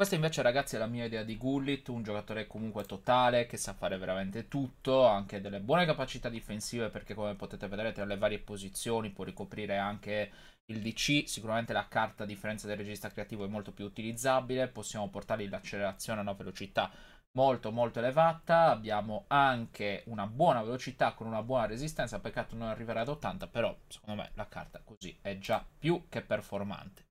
Questa invece ragazzi è la mia idea di Gullit, un giocatore comunque totale che sa fare veramente tutto, ha anche delle buone capacità difensive perché come potete vedere tra le varie posizioni può ricoprire anche il DC, sicuramente la carta a differenza del regista creativo è molto più utilizzabile, possiamo portargli l'accelerazione a una velocità molto molto elevata, abbiamo anche una buona velocità con una buona resistenza, peccato non arriverà ad 80, però secondo me la carta così è già più che performante.